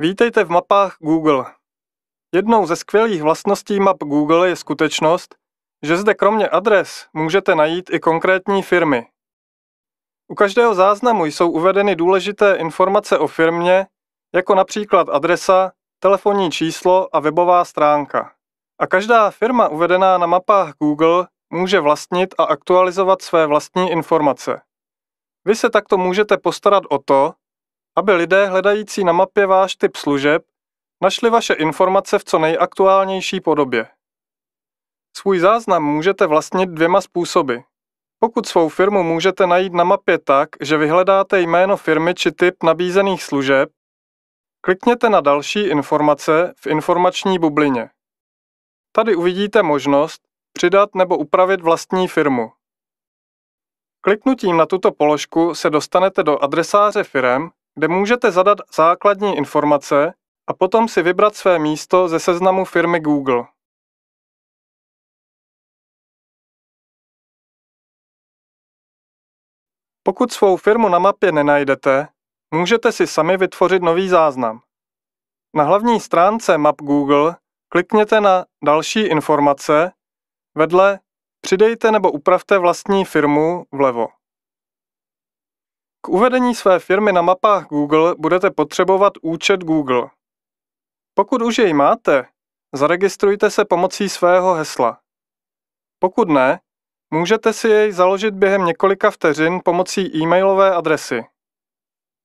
Vítejte v mapách Google. Jednou ze skvělých vlastností map Google je skutečnost, že zde kromě adres můžete najít i konkrétní firmy. U každého záznamu jsou uvedeny důležité informace o firmě, jako například adresa, telefonní číslo a webová stránka. A každá firma uvedená na mapách Google může vlastnit a aktualizovat své vlastní informace. Vy se takto můžete postarat o to, aby lidé hledající na mapě váš typ služeb našli vaše informace v co nejaktuálnější podobě. Svůj záznam můžete vlastnit dvěma způsoby. Pokud svou firmu můžete najít na mapě tak, že vyhledáte jméno firmy či typ nabízených služeb, klikněte na další informace v informační bublině. Tady uvidíte možnost přidat nebo upravit vlastní firmu. Kliknutím na tuto položku se dostanete do adresáře firem, kde můžete zadat základní informace a potom si vybrat své místo ze seznamu firmy Google. Pokud svou firmu na mapě nenajdete, můžete si sami vytvořit nový záznam. Na hlavní stránce map Google klikněte na Další informace vedle Přidejte nebo upravte vlastní firmu vlevo. K uvedení své firmy na mapách Google budete potřebovat účet Google. Pokud už jej máte, zaregistrujte se pomocí svého hesla. Pokud ne, můžete si jej založit během několika vteřin pomocí e-mailové adresy.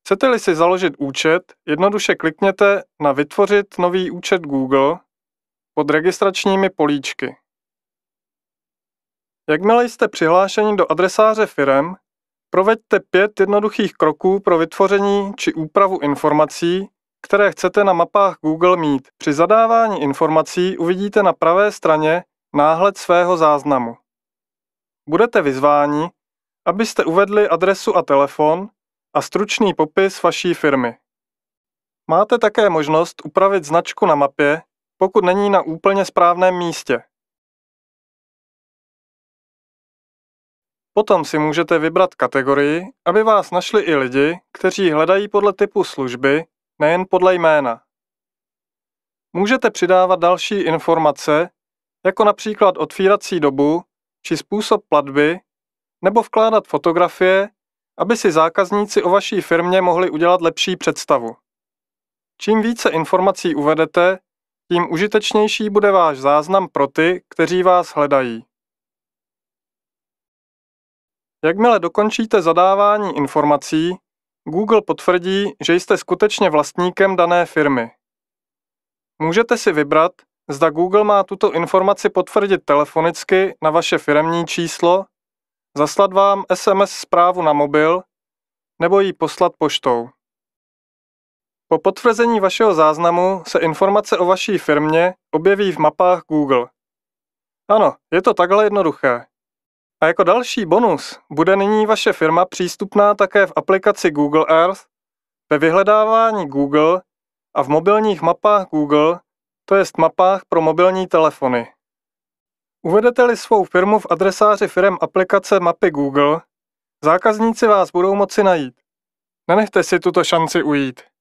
Chcete-li si založit účet, jednoduše klikněte na Vytvořit nový účet Google pod registračními políčky. Jakmile jste přihlášeni do adresáře firem, Proveďte pět jednoduchých kroků pro vytvoření či úpravu informací, které chcete na mapách Google mít. Při zadávání informací uvidíte na pravé straně náhled svého záznamu. Budete vyzváni, abyste uvedli adresu a telefon a stručný popis vaší firmy. Máte také možnost upravit značku na mapě, pokud není na úplně správném místě. Potom si můžete vybrat kategorii, aby vás našli i lidi, kteří hledají podle typu služby, nejen podle jména. Můžete přidávat další informace, jako například otvírací dobu či způsob platby, nebo vkládat fotografie, aby si zákazníci o vaší firmě mohli udělat lepší představu. Čím více informací uvedete, tím užitečnější bude váš záznam pro ty, kteří vás hledají. Jakmile dokončíte zadávání informací, Google potvrdí, že jste skutečně vlastníkem dané firmy. Můžete si vybrat, zda Google má tuto informaci potvrdit telefonicky na vaše firemní číslo, zaslat vám SMS zprávu na mobil nebo ji poslat poštou. Po potvrzení vašeho záznamu se informace o vaší firmě objeví v mapách Google. Ano, je to takhle jednoduché. A jako další bonus bude nyní vaše firma přístupná také v aplikaci Google Earth, ve vyhledávání Google a v mobilních mapách Google, to jest mapách pro mobilní telefony. Uvedete-li svou firmu v adresáři firm aplikace mapy Google, zákazníci vás budou moci najít. Nenechte si tuto šanci ujít.